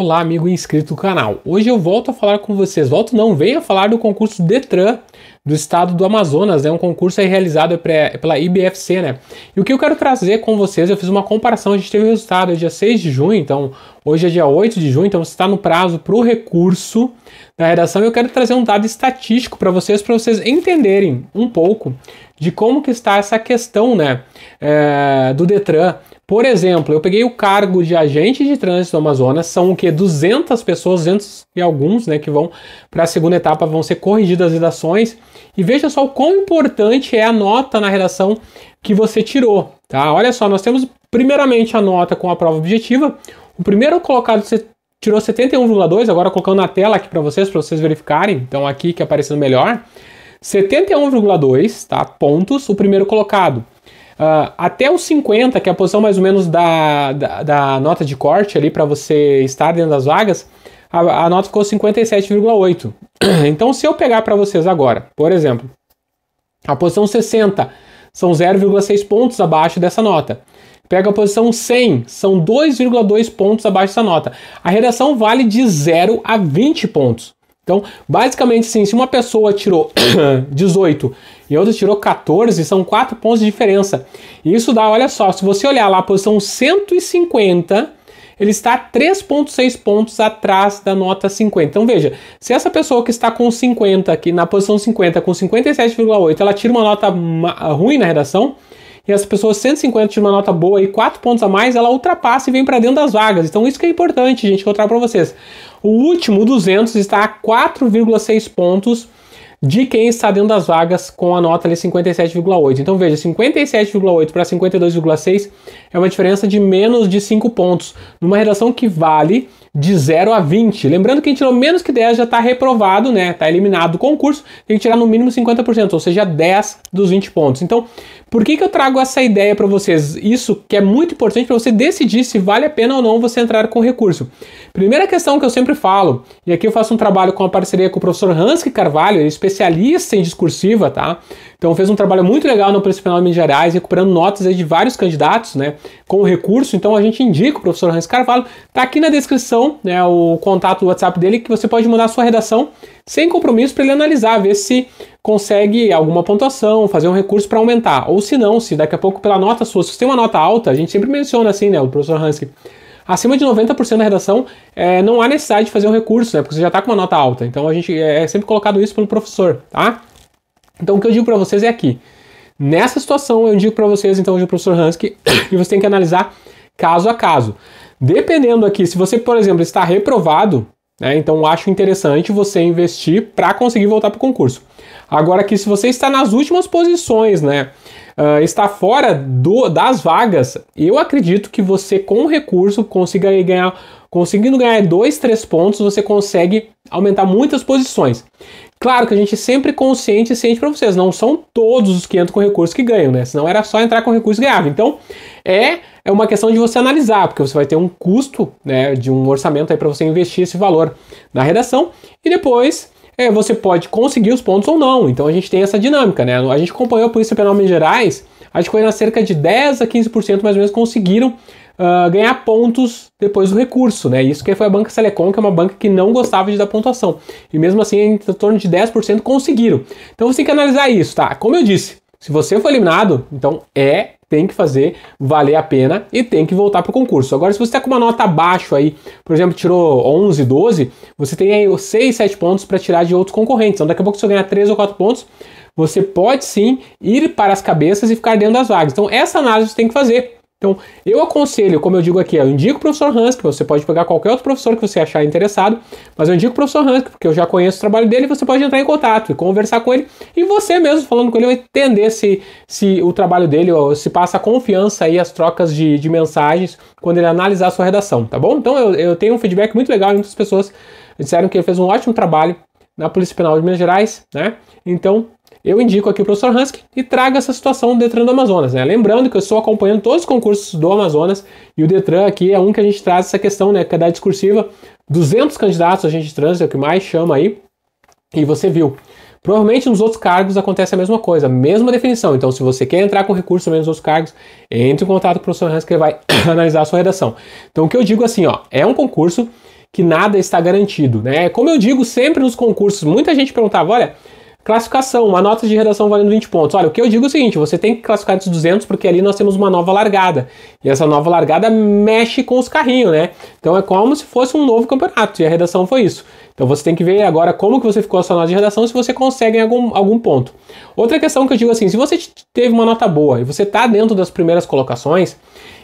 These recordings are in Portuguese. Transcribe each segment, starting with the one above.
Olá, amigo inscrito no canal. Hoje eu volto a falar com vocês. Volto não, venho a falar do concurso Detran do estado do Amazonas, né? Um concurso realizado pela IBFC, né? E o que eu quero trazer com vocês, eu fiz uma comparação, a gente teve o resultado é dia 6 de junho, então hoje é dia 8 de junho, então você está no prazo para o recurso da redação. Eu quero trazer um dado estatístico para vocês, para vocês entenderem um pouco de como que está essa questão, né, é, do Detran. Por exemplo, eu peguei o cargo de agente de trânsito do Amazonas, são o que 200 pessoas, 200 e alguns, né, que vão para a segunda etapa, vão ser corrigidas as redações. E veja só o quão importante é a nota na redação que você tirou, tá? Olha só, nós temos primeiramente a nota com a prova objetiva. O primeiro colocado você tirou 71,2, agora colocando na tela aqui para vocês, para vocês verificarem. Então aqui que aparecendo melhor, 71,2, tá? Pontos o primeiro colocado. Uh, até os 50, que é a posição mais ou menos da, da, da nota de corte ali para você estar dentro das vagas, a, a nota ficou 57,8. Então, se eu pegar para vocês agora, por exemplo, a posição 60 são 0,6 pontos abaixo dessa nota. Pega a posição 100, são 2,2 pontos abaixo dessa nota. A redação vale de 0 a 20 pontos. Então, basicamente, sim, se uma pessoa tirou 18 e a outra tirou 14, são 4 pontos de diferença. E isso dá, olha só, se você olhar lá a posição 150, ele está 3,6 pontos atrás da nota 50. Então veja, se essa pessoa que está com 50 aqui, na posição 50, com 57,8, ela tira uma nota ruim na redação, e essa pessoa 150 tira uma nota boa e 4 pontos a mais, ela ultrapassa e vem para dentro das vagas. Então isso que é importante, gente, que eu trago para vocês. O último, o 200, está a 4,6 pontos de quem está dentro das vagas com a nota ali 57,8. Então veja, 57,8 para 52,6 é uma diferença de menos de 5 pontos. Numa redação que vale de 0 a 20. Lembrando que quem tirou menos que 10 já está reprovado, né? Está eliminado do concurso, tem que tirar no mínimo 50%, ou seja, 10 dos 20 pontos. Então, por que, que eu trago essa ideia para vocês? Isso que é muito importante para você decidir se vale a pena ou não você entrar com recurso. Primeira questão que eu sempre falo, e aqui eu faço um trabalho com a parceria com o professor Hansky Carvalho, ele é especialista em discursiva, tá? Então fez um trabalho muito legal no Principal de Minas Gerais, recuperando notas de vários candidatos, né? com o recurso, então a gente indica o professor Hans Carvalho. Está aqui na descrição né, o contato do WhatsApp dele que você pode mandar a sua redação sem compromisso para ele analisar, ver se consegue alguma pontuação, fazer um recurso para aumentar. Ou se não, se daqui a pouco pela nota sua, se você tem uma nota alta, a gente sempre menciona assim, né, o professor Hans, que acima de 90% da redação é, não há necessidade de fazer um recurso, né, porque você já está com uma nota alta. Então a gente é, é sempre colocado isso pelo professor, tá? Então o que eu digo para vocês é aqui, Nessa situação, eu digo para vocês, então, o professor Hansky, que você tem que analisar caso a caso. Dependendo aqui, se você, por exemplo, está reprovado, né, então acho interessante você investir para conseguir voltar para o concurso. Agora aqui, se você está nas últimas posições, né, uh, está fora do, das vagas, eu acredito que você com recurso consiga ganhar, conseguindo ganhar dois, três pontos, você consegue aumentar muitas posições. Claro que a gente é sempre consciente e ciente para vocês, não são todos os 500 com recurso que ganham, né? Senão era só entrar com recurso e ganhava. Então, é, é uma questão de você analisar, porque você vai ter um custo né, de um orçamento aí para você investir esse valor na redação e depois é, você pode conseguir os pontos ou não. Então a gente tem essa dinâmica, né? A gente acompanhou a Polícia Penal Minas Gerais, acho que foi na cerca de 10 a 15% mais ou menos conseguiram uh, ganhar pontos depois do recurso, né? Isso que foi a banca Selecom, que é uma banca que não gostava de dar pontuação. E mesmo assim, em torno de 10% conseguiram. Então você tem que analisar isso, tá? Como eu disse, se você for eliminado, então é tem que fazer valer a pena e tem que voltar para o concurso. Agora, se você está com uma nota abaixo aí, por exemplo, tirou 11, 12, você tem aí 6, 7 pontos para tirar de outros concorrentes. Então, daqui a pouco, se você ganhar 3 ou 4 pontos, você pode sim ir para as cabeças e ficar dentro das vagas. Então, essa análise você tem que fazer. Então, eu aconselho, como eu digo aqui, eu indico o professor que você pode pegar qualquer outro professor que você achar interessado, mas eu indico o professor Hans porque eu já conheço o trabalho dele, você pode entrar em contato e conversar com ele, e você mesmo falando com ele vai entender se, se o trabalho dele, se passa confiança e as trocas de, de mensagens quando ele analisar a sua redação, tá bom? Então, eu, eu tenho um feedback muito legal, muitas pessoas disseram que ele fez um ótimo trabalho na Polícia Penal de Minas Gerais, né? Então, eu indico aqui o professor Hansky e trago essa situação do Detran do Amazonas. Né? Lembrando que eu estou acompanhando todos os concursos do Amazonas e o Detran aqui é um que a gente traz essa questão, né? Cadá é discursiva, 200 candidatos a gente trans, é o que mais chama aí, e você viu. Provavelmente nos outros cargos acontece a mesma coisa, mesma definição. Então, se você quer entrar com recurso também nos outros cargos, entre em contato com o professor Hans que ele vai analisar a sua redação. Então, o que eu digo assim, ó, é um concurso que nada está garantido, né? Como eu digo sempre nos concursos, muita gente perguntava, olha, Classificação, uma nota de redação valendo 20 pontos. Olha, o que eu digo é o seguinte, você tem que classificar esses 200 porque ali nós temos uma nova largada. E essa nova largada mexe com os carrinhos, né? Então é como se fosse um novo campeonato e a redação foi isso. Então você tem que ver agora como que você ficou a sua nota de redação se você consegue em algum, algum ponto. Outra questão que eu digo assim, se você teve uma nota boa e você está dentro das primeiras colocações,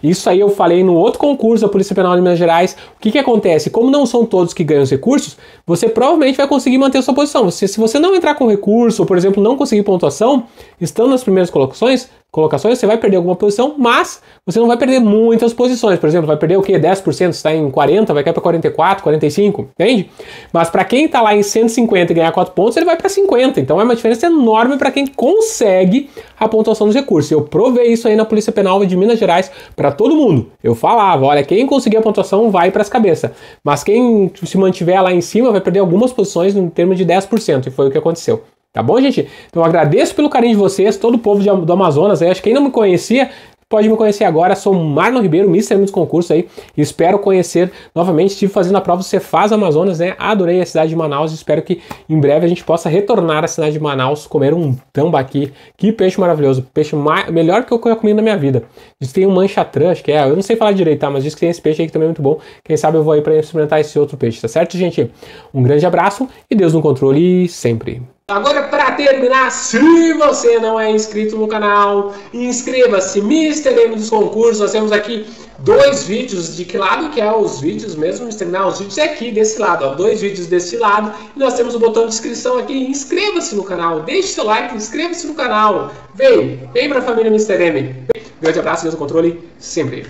isso aí eu falei no outro concurso da Polícia Penal de Minas Gerais, o que, que acontece? Como não são todos que ganham os recursos, você provavelmente vai conseguir manter a sua posição. Você, se você não entrar com recursos, curso, ou por exemplo, não conseguir pontuação, estando nas primeiras colocações, colocações, você vai perder alguma posição, mas você não vai perder muitas posições. Por exemplo, vai perder o quê? 10%, está em 40, vai cair para 44, 45, entende? Mas para quem está lá em 150 e ganhar 4 pontos, ele vai para 50. Então é uma diferença enorme para quem consegue a pontuação dos recursos. Eu provei isso aí na Polícia Penal de Minas Gerais para todo mundo. Eu falava, olha, quem conseguir a pontuação vai para as cabeças. Mas quem se mantiver lá em cima vai perder algumas posições em termos de 10%, e foi o que aconteceu. Tá bom, gente? Então eu agradeço pelo carinho de vocês, todo o povo de, do Amazonas aí. Acho que quem não me conhecia, pode me conhecer agora. Sou Marlon Ribeiro, Mister dos concursos aí. Espero conhecer novamente. Estive fazendo a prova do Cefaz Amazonas, né? Adorei a cidade de Manaus. Espero que em breve a gente possa retornar à cidade de Manaus, comer um tambaqui. Que peixe maravilhoso. Peixe ma melhor que eu já comi na minha vida. Diz que tem um manchatrã, acho que é. Eu não sei falar direito, tá? Mas diz que tem esse peixe aí que também é muito bom. Quem sabe eu vou aí para experimentar esse outro peixe, tá certo, gente? Um grande abraço e Deus no controle sempre. Agora, para terminar, se você não é inscrito no canal, inscreva-se, Mr. M dos concursos. Nós temos aqui dois vídeos de que lado que é os vídeos mesmo, Mr. M? Não, os vídeos é aqui desse lado, ó, dois vídeos desse lado. E nós temos o botão de inscrição aqui. Inscreva-se no canal, deixe seu like, inscreva-se no canal. Vem, vem para a família Mr. M. Grande abraço, Deus no controle sempre.